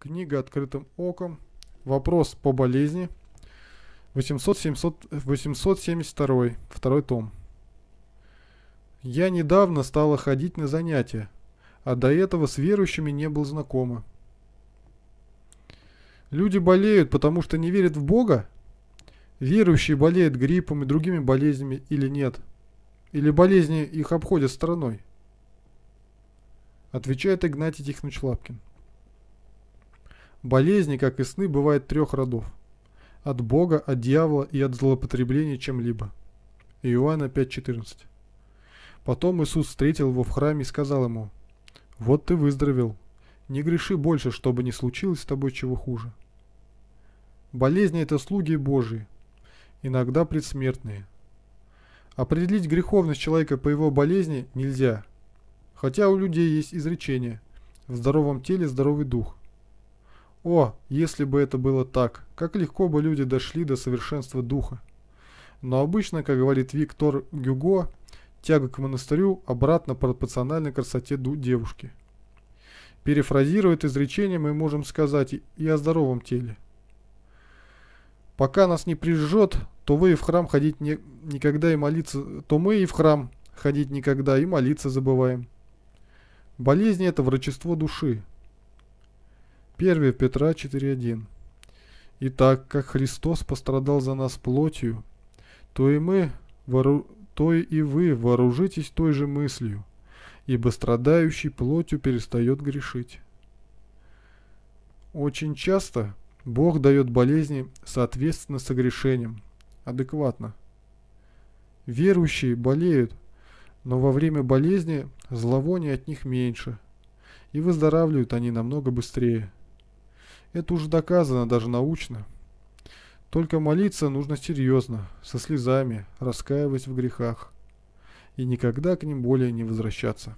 Книга «Открытым оком». Вопрос по болезни. 800, 700, 872, второй том. Я недавно стала ходить на занятия, а до этого с верующими не был знакома. Люди болеют, потому что не верят в Бога? Верующие болеют гриппом и другими болезнями или нет? Или болезни их обходят стороной? Отвечает Игнатий Тихонович Лапкин. Болезни, как и сны, бывают трех родов. От Бога, от дьявола и от злоупотребления чем-либо. Иоанна 5.14 Потом Иисус встретил его в храме и сказал ему, «Вот ты выздоровел, не греши больше, чтобы не случилось с тобой чего хуже». Болезни – это слуги Божии, иногда предсмертные. Определить греховность человека по его болезни нельзя, хотя у людей есть изречение «в здоровом теле здоровый дух». О, если бы это было так, как легко бы люди дошли до совершенства духа. Но обычно, как говорит Виктор Гюго, тяга к монастырю обратно пропорциональна красоте девушки. Перефразируя это изречение мы можем сказать и о здоровом теле. Пока нас не прижжет, то вы и в храм ходить не, никогда и молиться, то мы и в храм ходить никогда и молиться забываем. Болезни – это врачество души, 1 Петра 4.1. Итак, как Христос пострадал за нас плотью, то и мы, вору... то и вы вооружитесь той же мыслью, ибо страдающий плотью перестает грешить. Очень часто Бог дает болезни соответственно согрешениям, адекватно. Верующие болеют, но во время болезни зловония от них меньше, и выздоравливают они намного быстрее – это уже доказано, даже научно. Только молиться нужно серьезно, со слезами, раскаиваясь в грехах. И никогда к ним более не возвращаться.